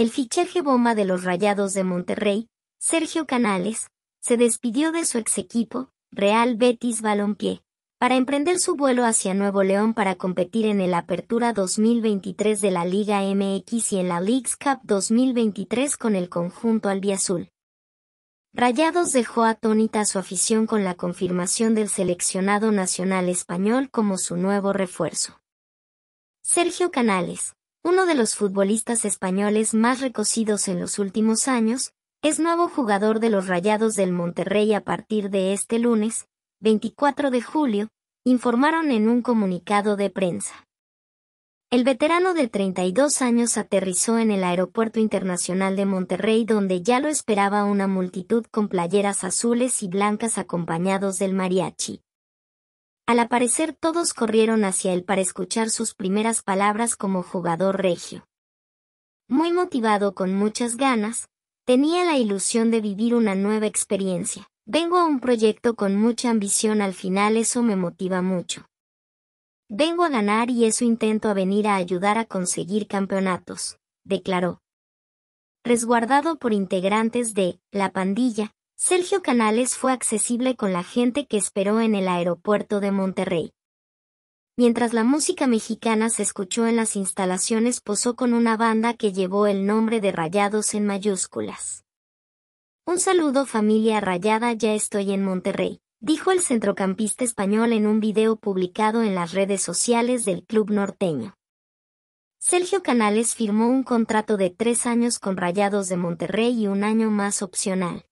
el fichaje bomba de los Rayados de Monterrey, Sergio Canales, se despidió de su ex equipo, Real Betis Balompié, para emprender su vuelo hacia Nuevo León para competir en el Apertura 2023 de la Liga MX y en la Leagues Cup 2023 con el conjunto albiazul. Rayados dejó atónita su afición con la confirmación del seleccionado nacional español como su nuevo refuerzo. Sergio Canales, uno de los futbolistas españoles más recocidos en los últimos años, es nuevo jugador de los Rayados del Monterrey a partir de este lunes, 24 de julio, informaron en un comunicado de prensa. El veterano de 32 años aterrizó en el Aeropuerto Internacional de Monterrey donde ya lo esperaba una multitud con playeras azules y blancas acompañados del mariachi. Al aparecer todos corrieron hacia él para escuchar sus primeras palabras como jugador regio. Muy motivado con muchas ganas, tenía la ilusión de vivir una nueva experiencia. Vengo a un proyecto con mucha ambición al final eso me motiva mucho. Vengo a ganar y eso intento a venir a ayudar a conseguir campeonatos, declaró. Resguardado por integrantes de la pandilla, Sergio Canales fue accesible con la gente que esperó en el aeropuerto de Monterrey. Mientras la música mexicana se escuchó en las instalaciones, posó con una banda que llevó el nombre de Rayados en mayúsculas. Un saludo familia rayada, ya estoy en Monterrey, dijo el centrocampista español en un video publicado en las redes sociales del club norteño. Sergio Canales firmó un contrato de tres años con Rayados de Monterrey y un año más opcional.